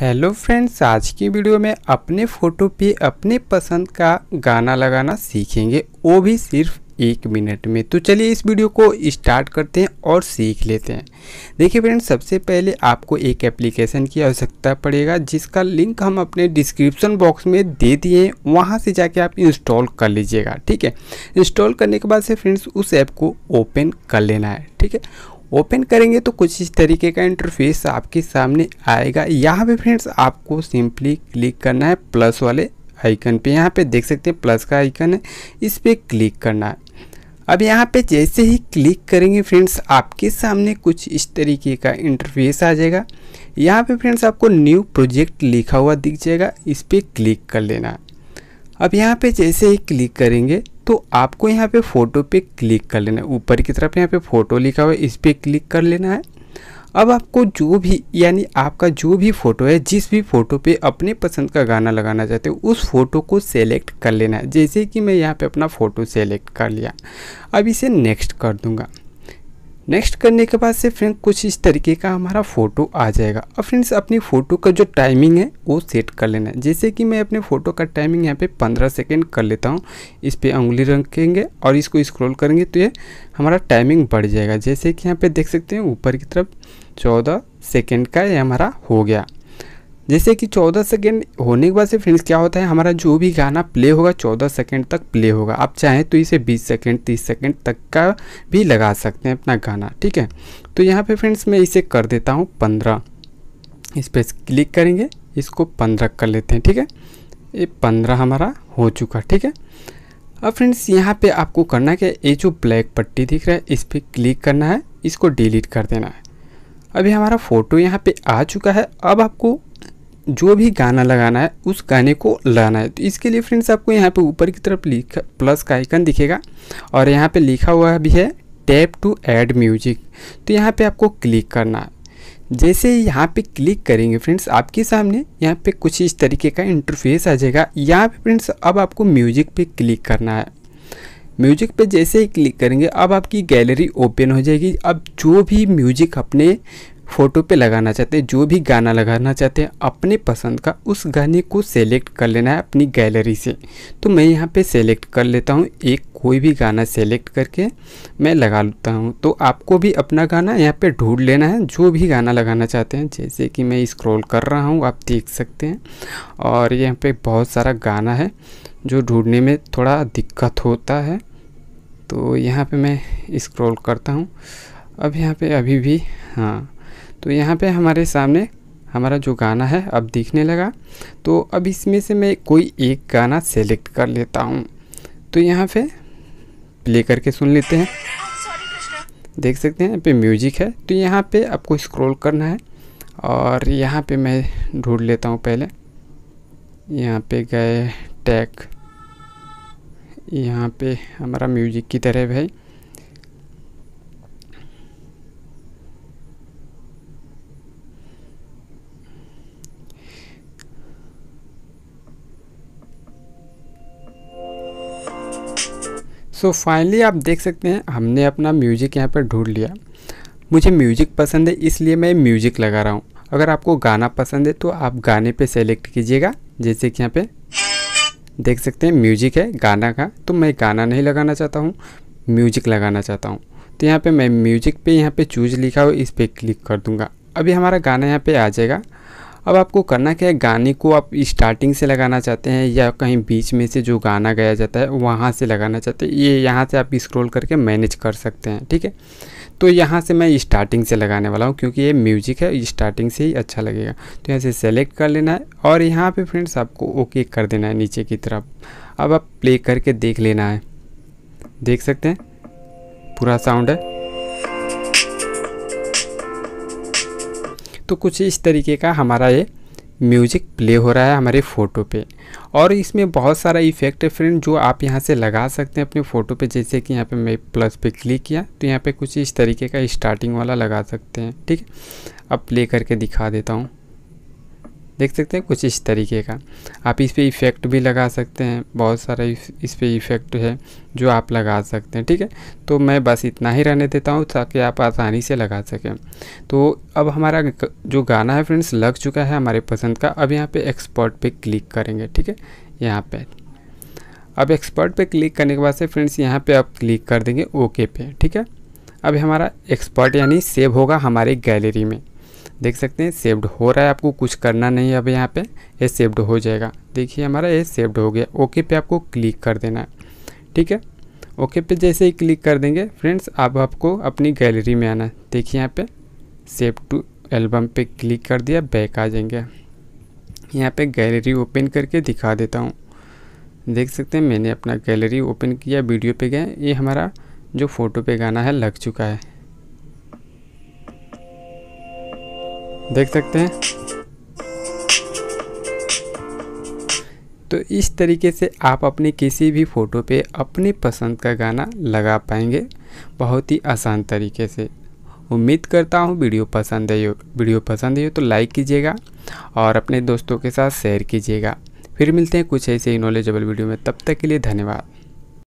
hello friends आज की video में अपने फ़ोटो पे अपने पसंद का गाना लगाना सीखेंगे वो भी सिर्फ एक मिनट में तो चलिए इस वीडियो को स्टार्ट करते हैं और सीख लेते हैं देखिए फ्रेंड्स सबसे पहले आपको एक एप्लीकेशन की आवश्यकता पड़ेगा जिसका लिंक हम अपने डिस्क्रिप्शन बॉक्स में दे दिए हैं वहाँ से जाके आप इंस्टॉल कर लीजिएगा ठीक है इंस्टॉल करने के बाद से फ्रेंड्स उस ऐप को ओपन कर लेना है ठीक है ओपन करेंगे तो कुछ इस तरीके का इंटरफेस आपके सामने आएगा यहाँ पे फ्रेंड्स आपको सिंपली क्लिक करना है प्लस वाले आइकन पे यहाँ पे देख सकते हैं प्लस का आइकन है इस पर क्लिक करना है अब यहाँ पे जैसे ही क्लिक करेंगे फ्रेंड्स आपके सामने कुछ इस तरीके का इंटरफेस आ जाएगा यहाँ पे फ्रेंड्स आपको न्यू प्रोजेक्ट लिखा हुआ दिख जाएगा इस पर क्लिक कर लेना है अब यहाँ पे जैसे ही क्लिक करेंगे तो आपको यहाँ पे फ़ोटो पे क्लिक कर लेना है ऊपर की तरफ यहाँ पे फ़ोटो लिखा हुआ है इस पर क्लिक कर लेना है अब आपको जो भी यानी आपका जो भी फ़ोटो है जिस भी फ़ोटो पे अपने पसंद का गाना लगाना चाहते हो उस फ़ोटो को सेलेक्ट कर लेना है जैसे कि मैं यहाँ पे अपना फ़ोटो सेलेक्ट कर लिया अब इसे नेक्स्ट कर दूँगा नेक्स्ट करने के बाद से फ्रेंड कुछ इस तरीके का हमारा फ़ोटो आ जाएगा और फ्रेंड्स अपनी फ़ोटो का जो टाइमिंग है वो सेट कर लेना है जैसे कि मैं अपने फ़ोटो का टाइमिंग यहाँ पे 15 सेकंड कर लेता हूँ इस पर उंगली रखेंगे और इसको स्क्रॉल करेंगे तो ये हमारा टाइमिंग बढ़ जाएगा जैसे कि यहाँ पर देख सकते हैं ऊपर की तरफ चौदह सेकेंड का ये हमारा हो गया जैसे कि 14 सेकेंड होने के बाद से फ्रेंड्स क्या होता है हमारा जो भी गाना प्ले होगा 14 सेकेंड तक प्ले होगा आप चाहें तो इसे 20 सेकेंड 30 सेकेंड तक का भी लगा सकते हैं अपना गाना ठीक है तो यहाँ पे फ्रेंड्स मैं इसे कर देता हूँ पंद्रह इस पर क्लिक करेंगे इसको पंद्रह कर लेते हैं ठीक है ये पंद्रह हमारा हो चुका ठीक है अब फ्रेंड्स यहाँ पर आपको करना है ये जो ब्लैक पट्टी दिख रहा है इस पर क्लिक करना है इसको डिलीट कर देना है अभी हमारा फ़ोटो यहाँ पे आ चुका है अब आपको जो भी गाना लगाना है उस गाने को लगाना है तो इसके लिए फ्रेंड्स आपको यहाँ पे ऊपर की तरफ लिखा प्लस का आइकन दिखेगा और यहाँ पे लिखा हुआ भी है टैप टू ऐड म्यूजिक तो यहाँ पे आपको क्लिक करना है जैसे यहाँ पे क्लिक करेंगे फ्रेंड्स आपके सामने यहाँ पे कुछ इस तरीके का इंटरफेस आ जाएगा यहाँ पे फ्रेंड्स अब आपको म्यूजिक पे क्लिक करना है म्यूजिक पे जैसे ही क्लिक करेंगे अब आपकी गैलरी ओपन हो जाएगी अब जो भी म्यूजिक अपने फ़ोटो पे लगाना चाहते हैं जो भी गाना लगाना चाहते हैं अपने पसंद का उस गाने को सेलेक्ट कर लेना है अपनी गैलरी से तो मैं यहाँ पे सेलेक्ट कर लेता हूँ एक कोई भी गाना सेलेक्ट करके मैं लगा लेता हूँ तो आपको भी अपना गाना यहाँ पे ढूंढ लेना है जो भी गाना लगाना चाहते हैं जैसे कि मैं इस्क्रोल कर रहा हूँ आप देख सकते हैं और यहाँ पर बहुत सारा गाना है जो ढूँढने में थोड़ा दिक्कत होता है तो यहाँ पर मैं इस्क्रोल करता हूँ अब यहाँ पर अभी भी हाँ तो यहाँ पे हमारे सामने हमारा जो गाना है अब दिखने लगा तो अब इसमें से मैं कोई एक गाना सेलेक्ट कर लेता हूँ तो यहाँ पे प्ले करके सुन लेते हैं देख सकते हैं पे म्यूजिक है तो यहाँ पे आपको स्क्रॉल करना है और यहाँ पे मैं ढूंढ लेता हूँ पहले यहाँ पे गए टैग यहाँ पे हमारा म्यूजिक की तरह भाई सो so, फाइनली आप देख सकते हैं हमने अपना म्यूजिक यहाँ पर ढूंढ लिया मुझे म्यूजिक पसंद है इसलिए मैं म्यूजिक लगा रहा हूँ अगर आपको गाना पसंद है तो आप गाने पे सेलेक्ट कीजिएगा जैसे कि यहाँ पे देख सकते हैं म्यूजिक है गाना का तो मैं गाना नहीं लगाना चाहता हूँ म्यूजिक लगाना चाहता हूँ तो यहाँ पे मैं म्यूजिक पे यहाँ पे चूज लिखा हो इस पर क्लिक कर दूँगा अभी हमारा गाना यहाँ पे आ जाएगा अब आपको करना क्या है गाने को आप स्टार्टिंग से लगाना चाहते हैं या कहीं बीच में से जो गाना गाया जाता है वहाँ से लगाना चाहते हैं ये यहाँ से आप स्क्रॉल करके मैनेज कर सकते हैं ठीक है तो यहाँ से मैं स्टार्टिंग से लगाने वाला हूँ क्योंकि ये म्यूजिक है स्टार्टिंग से ही अच्छा लगेगा तो यहाँ से सेलेक्ट कर लेना है और यहाँ पे फ्रेंड्स आपको ओके कर देना है नीचे की तरफ अब आप प्ले करके देख लेना है देख सकते हैं पूरा साउंड है तो कुछ इस तरीके का हमारा ये म्यूजिक प्ले हो रहा है हमारे फ़ोटो पे और इसमें बहुत सारा इफेक्ट है फ्रेंड जो आप यहाँ से लगा सकते हैं अपने फ़ोटो पे जैसे कि यहाँ पे मैं प्लस पे क्लिक किया तो यहाँ पे कुछ इस तरीके का स्टार्टिंग वाला लगा सकते हैं ठीक है अब प्ले करके दिखा देता हूँ देख सकते हैं कुछ इस तरीके का आप इस पर इफ़ेक्ट भी लगा सकते हैं बहुत सारा इस पर इफ़ेक्ट है जो आप लगा सकते हैं ठीक है तो मैं बस इतना ही रहने देता हूँ ताकि आप आसानी से लगा सकें तो अब हमारा जो गाना है फ्रेंड्स लग चुका है हमारे पसंद का अब यहाँ पर एक्सपर्ट पर क्लिक करेंगे ठीक है यहाँ पर अब एक्सपर्ट पर क्लिक करने के बाद से फ्रेंड्स यहाँ पर आप क्लिक कर देंगे ओके पे ठीक है अब हमारा एक्सपर्ट यानी सेव होगा हमारे गैलरी में देख सकते हैं सेव्ड हो रहा है आपको कुछ करना नहीं है अब यहाँ पे ये सेव्ड हो जाएगा देखिए हमारा ये सेव्ड हो गया ओके पे आपको क्लिक कर देना है ठीक है ओके पे जैसे ही क्लिक कर देंगे फ्रेंड्स अब आपको अपनी गैलरी में आना है देखिए यहाँ पे सेव टू एल्बम पे क्लिक कर दिया बैक आ जाएंगे यहाँ पे गैलरी ओपन करके दिखा देता हूँ देख सकते हैं मैंने अपना गैलरी ओपन किया वीडियो पे गए ये हमारा जो फ़ोटो पे गाना है लग चुका है देख सकते हैं तो इस तरीके से आप अपने किसी भी फ़ोटो पे अपनी पसंद का गाना लगा पाएंगे बहुत ही आसान तरीके से उम्मीद करता हूँ वीडियो पसंद है वीडियो पसंद है तो लाइक कीजिएगा और अपने दोस्तों के साथ शेयर कीजिएगा फिर मिलते हैं कुछ ऐसे ही नॉलेजेबल वीडियो में तब तक के लिए धन्यवाद